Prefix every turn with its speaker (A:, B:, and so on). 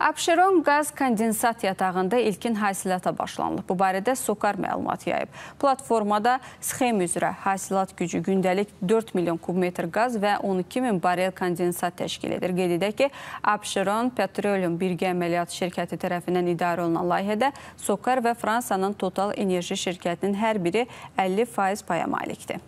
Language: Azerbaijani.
A: Abşeron qaz kondensat yatağında ilkin hasiləta başlanılıb. Bu barədə Sokar məlumat yayıb. Platformada sxem üzrə hasilat gücü gündəlik 4 milyon kubmetr qaz və 12 min barel kondensat təşkil edir. Qeyd edək ki, Abşeron Petroleum Birgə Əməliyyat Şirkəti tərəfindən idarə olunan layihədə Sokar və Fransanın Total Enerji Şirkətinin hər biri 50% paya malikdir.